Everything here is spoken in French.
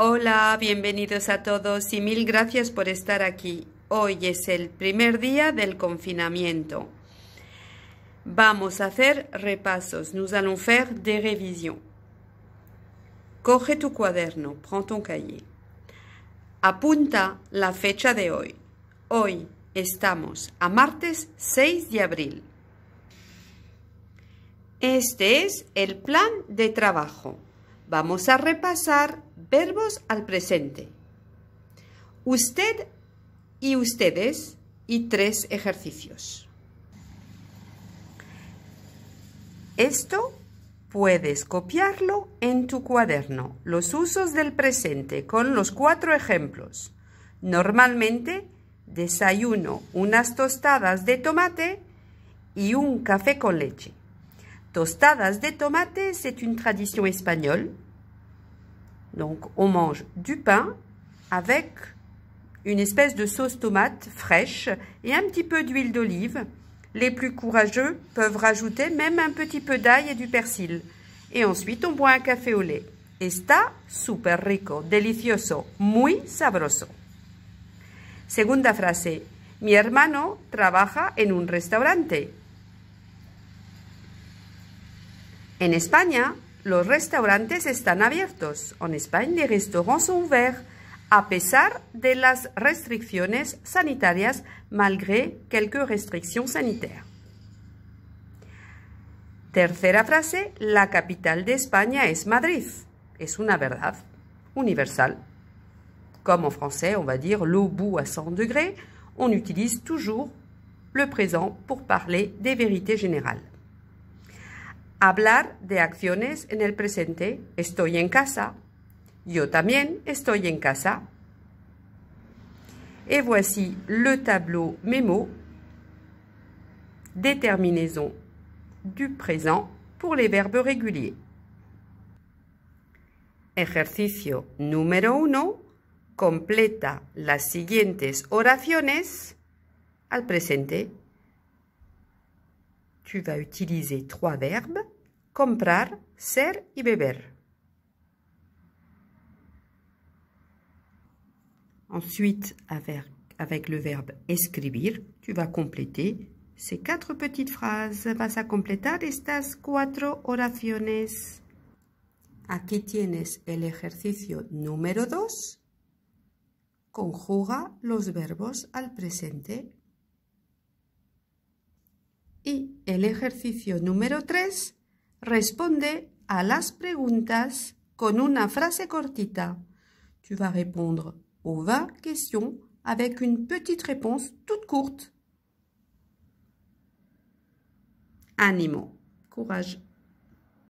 Hola, bienvenidos a todos y mil gracias por estar aquí. Hoy es el primer día del confinamiento. Vamos a hacer repasos. Nous allons faire de revisión. Coge tu cuaderno, prends ton cahier. Apunta la fecha de hoy. Hoy estamos a martes 6 de abril. Este es el plan de trabajo. Vamos a repasar verbos al presente. Usted y ustedes y tres ejercicios. Esto puedes copiarlo en tu cuaderno. Los usos del presente con los cuatro ejemplos. Normalmente desayuno unas tostadas de tomate y un café con leche. Tostadas de tomate, es una tradición española. Donc on mange du pain avec une espèce de sauce tomate fraîche et un petit peu d'huile d'olive. Les plus courageux peuvent rajouter même un petit peu d'ail et du persil. Et ensuite, on boit un café au lait. Está super rico, delicioso, muy sabroso. Segunda frase. Mi hermano trabaja en un restaurante. En España, los restaurantes están abiertos. En Espagne, les restaurants sont ouverts, à pesar de las restricciones sanitarias, malgré quelques restrictions sanitaires. Tercera frase, la capital de España es Madrid. Es una verdad universal. Comme en français, on va dire l'eau bout à 100 degrés, on utilise toujours le présent pour parler des vérités générales. Hablar de acciones en el presente. Estoy en casa. Yo también estoy en casa. Y voici le tableau mémo. Déterminaison du présent pour les verbes réguliers. Ejercicio número uno. Completa las siguientes oraciones al presente. tu vas utiliser trois verbes comprar, ser et beber. Ensuite, avec, le verbe escribir, tu vas compléter ces quatre petites phrases. Vas a completar estas cuatro oraciones. Aquí tienes el ejercicio número 2. Conjuga los verbos al presente et el ejercicio número 3 responde à las preguntas con una frase cortita. Tu vas répondre aux 20 questions avec une petite réponse toute courte. Animo, courage.